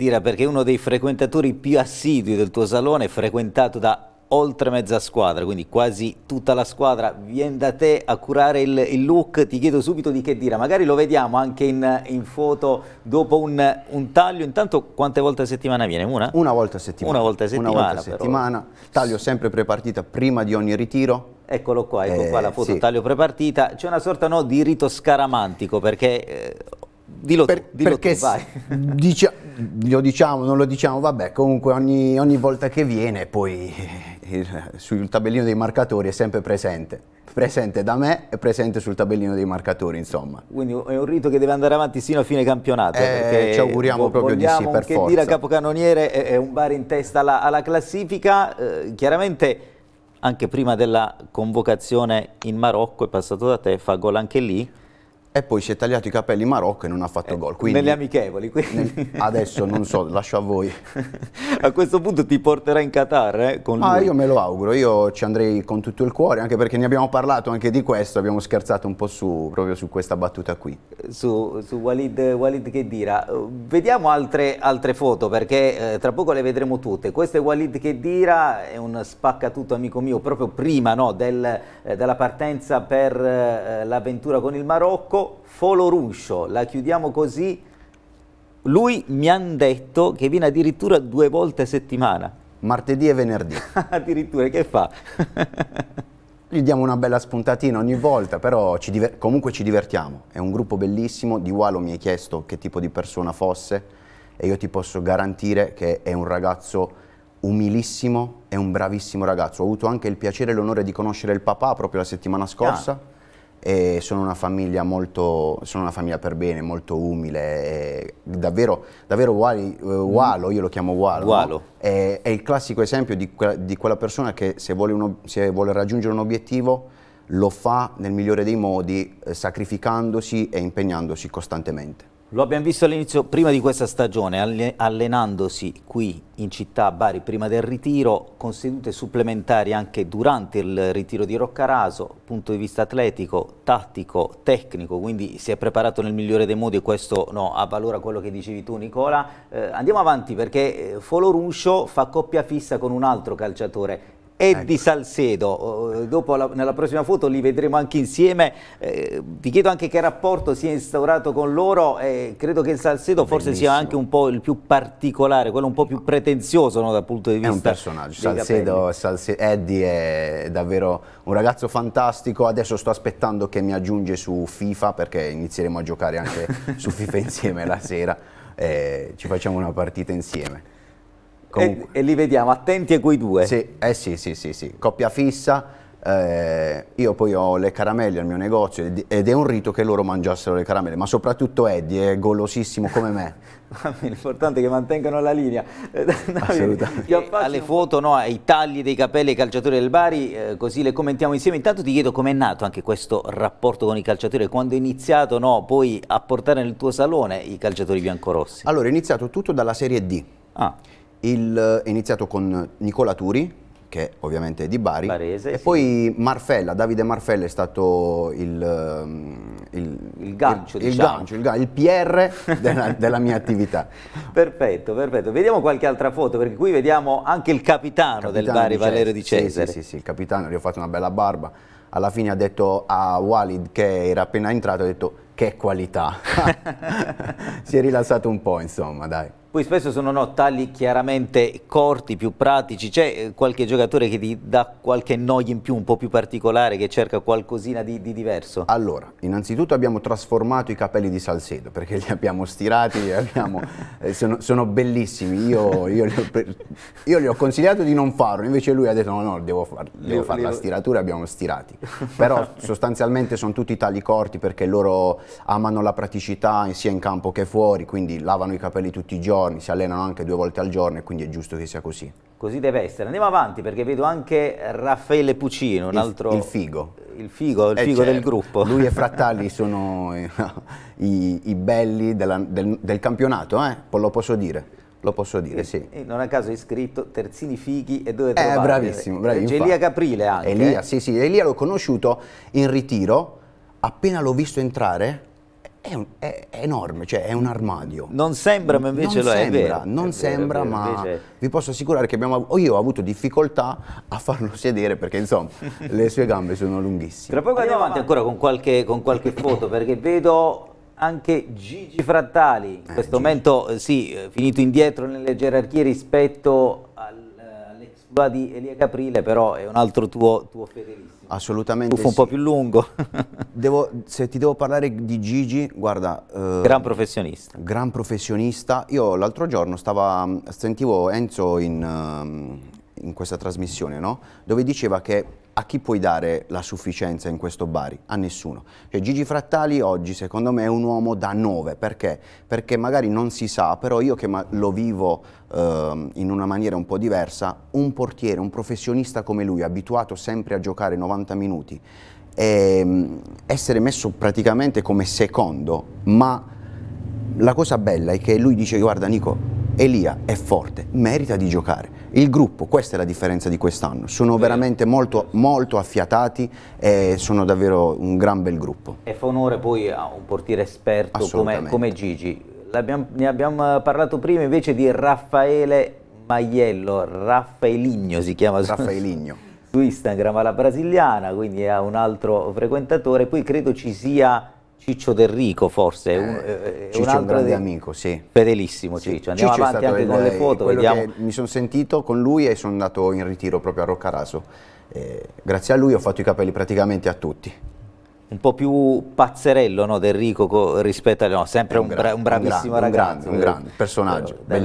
Dira, perché uno dei frequentatori più assidui del tuo salone frequentato da oltre mezza squadra, quindi quasi tutta la squadra viene da te a curare il, il look, ti chiedo subito di che dire, magari lo vediamo anche in, in foto dopo un, un, taglio, intanto quante volte a settimana viene? Una? Una volta a settimana. Una volta a settimana. Una volta a settimana. Taglio sempre prepartita prima di ogni ritiro. Eccolo qua, ecco eh, qua la foto, sì. taglio prepartita, c'è una sorta no, di rito scaramantico perché... Eh, dillo per, tu, dillo perché tu, vai. Dice, lo diciamo, non lo diciamo, vabbè, comunque ogni, ogni volta che viene poi sul tabellino dei marcatori è sempre presente, presente da me e presente sul tabellino dei marcatori, insomma. Quindi è un rito che deve andare avanti sino a fine campionato. Eh, ci auguriamo vo- proprio di sì, per forza. dire a capocannoniere è, è un bar in testa alla, alla classifica, eh, chiaramente anche prima della convocazione in Marocco è passato da te, fa gol anche lì e poi si è tagliato i capelli in Marocco e non ha fatto eh, gol. Quindi, nelle amichevoli, quindi. Adesso non so, lascio a voi. a questo punto ti porterà in Qatar eh, con ah, lui. io me lo auguro, io ci andrei con tutto il cuore, anche perché ne abbiamo parlato anche di questo, abbiamo scherzato un po' su, proprio su questa battuta qui. Su, su Walid, Walid Khedira. Vediamo altre, altre foto, perché eh, tra poco le vedremo tutte. Questo è Walid Khedira, è un spaccatutto amico mio, proprio prima no, del, eh, della partenza per eh, l'avventura con il Marocco. Marco Foloruscio, la chiudiamo così, lui mi ha detto che viene addirittura due volte a settimana. Martedì e venerdì. addirittura, che fa? Gli diamo una bella spuntatina ogni volta, però ci comunque ci divertiamo. È un gruppo bellissimo, Di Walo mi hai chiesto che tipo di persona fosse e io ti posso garantire che è un ragazzo umilissimo, è un bravissimo ragazzo. Ho avuto anche il piacere e l'onore di conoscere il papà proprio la settimana scorsa. Ah e sono una famiglia molto, sono una famiglia per bene, molto umile, davvero, davvero Wally, eh, Walo, io lo chiamo Walo, Walo. È, è, il classico esempio di, que di quella persona che se vuole, uno, se vuole, raggiungere un obiettivo lo fa nel migliore dei modi, eh, sacrificandosi e impegnandosi costantemente. Lo abbiamo visto all'inizio, prima di questa stagione, allenandosi qui in città a Bari prima del ritiro, con sedute supplementari anche durante il ritiro di Roccaraso, punto di vista atletico, tattico, tecnico, quindi si è preparato nel migliore dei modi e questo no, avvalora quello che dicevi tu Nicola. Eh, andiamo avanti perché eh, Folo Ruscio fa coppia fissa con un altro calciatore e ecco. di Salcedo. Dopo la, nella prossima foto li vedremo anche insieme. Eh, vi chiedo anche che rapporto si è instaurato con loro. Eh, credo che il Salcedo forse sia anche un po' il più particolare, quello un po' più pretenzioso no, dal punto di vista. È un personaggio. Salcedo, Salcedo, Eddie è davvero un ragazzo fantastico. Adesso sto aspettando che mi aggiunge su FIFA perché inizieremo a giocare anche su FIFA insieme la sera. Eh, ci facciamo una partita insieme. E, e, li vediamo attenti a quei due. Sì, eh sì, sì, sì, sì. coppia fissa. Eh, io poi ho le caramelle al mio negozio ed è un rito che loro mangiassero le caramelle, ma soprattutto Eddie è golosissimo come me. L'importante è che mantengano la linea. Assolutamente. Alle foto, no, ai tagli dei capelli ai calciatori del Bari, eh, così le commentiamo insieme. Intanto ti chiedo com'è nato anche questo rapporto con i calciatori, quando è iniziato no, poi a portare nel tuo salone i calciatori biancorossi? Allora, è iniziato tutto dalla Serie D. Ah. Il, eh, è iniziato con Nicola Turi, che ovviamente è di Bari, Barese, e sì. poi Marfella, Davide Marfella è stato il, ehm, il, il gancio, il, diciamo. gancio il, PR della, della, mia attività. Perfetto, perfetto. Vediamo qualche altra foto, perché qui vediamo anche il capitano, capitano del Bari, Valerio di Cesare. Sì, sì, sì, il capitano, gli ho fatto una bella barba. Alla fine ha detto a Walid, che era appena entrato, ha detto che qualità. si è rilassato un po', insomma, dai. Poi spesso sono no, tagli chiaramente corti, più pratici, c'è eh, qualche giocatore che ti dà qualche noia in più, un po' più particolare, che cerca qualcosina di, di diverso? Allora, innanzitutto abbiamo trasformato i capelli di Salcedo, perché li abbiamo stirati, li abbiamo, eh, sono, sono, bellissimi, io, io, gli ho, io, gli ho, consigliato di non farlo, invece lui ha detto no, no, devo, far, devo fare la stiratura, abbiamo stirati. Però sostanzialmente sono tutti tagli corti perché loro amano la praticità sia in campo che fuori, quindi lavano i capelli tutti i giorni giorni, si allenano anche due volte al giorno e quindi è giusto che sia così. Così deve essere. Andiamo avanti perché vedo anche Raffaele Puccino, un altro... Il figo. Il figo, il eh, figo del certo. gruppo. Lui e Frattali sono eh, i, i belli della, del, del, campionato, eh? lo posso dire. Lo posso dire, e, sì. non a caso è scritto Terzini Fighi e dove trovare. Eh, bravissimo, eh, bravissimo. Elia Caprile anche. Elia, sì, sì. Elia l'ho conosciuto in ritiro, appena l'ho visto entrare è, un, è, è, enorme, cioè è un armadio. Non sembra, ma invece non lo sembra, è. Vero, non è sembra, vero, ma invece... vi posso assicurare che abbiamo, io ho avuto difficoltà a farlo sedere perché insomma le sue gambe sono lunghissime. Tra poco andiamo avanti ancora con qualche, con qualche foto perché vedo anche Gigi Frattali, in eh, questo eh, momento sì, eh, finito indietro nelle gerarchie rispetto Va di Elia Caprile, però è un altro tuo, tuo fedelissimo. Assolutamente. Tuffo fu un po' più lungo. devo, se ti devo parlare di Gigi, guarda. Eh, gran professionista. Gran professionista. Io l'altro giorno stava, sentivo Enzo in, ehm, in questa trasmissione, no? Dove diceva che a chi puoi dare la sufficienza in questo Bari? A nessuno. Cioè, Gigi Frattali oggi secondo me è un uomo da 9, perché? Perché magari non si sa, però io che lo vivo eh, in una maniera un po' diversa, un portiere, un professionista come lui, abituato sempre a giocare 90 minuti, e, ehm, essere messo praticamente come secondo, ma la cosa bella è che lui dice guarda Nico, Elia è forte, merita di giocare. Il gruppo, questa è la differenza di quest'anno, sono veramente molto, molto affiatati e sono davvero un gran bel gruppo. E fa onore poi a un portiere esperto come, come Gigi. Abbiamo, ne abbiamo parlato prima invece di Raffaele Maiello, Raffaeligno si chiama. Raffaeligno. Su Instagram alla brasiliana, quindi ha un altro frequentatore. Poi credo ci sia Ciccio Del Rico forse, eh, un, eh, eh Ciccio un, è un grande di... amico, sì. Fedelissimo sì. Ciccio, andiamo Ciccio avanti anche il, con le eh, foto, vediamo. Mi sono sentito con lui e sono andato in ritiro proprio a Roccaraso. Eh, grazie a lui ho fatto i capelli praticamente a tutti un po' più pazzerello no, Del Rico rispetto a no, sempre un, un, bra un bravissimo un grande, ragazzo. Un grande, un grande personaggio. Però,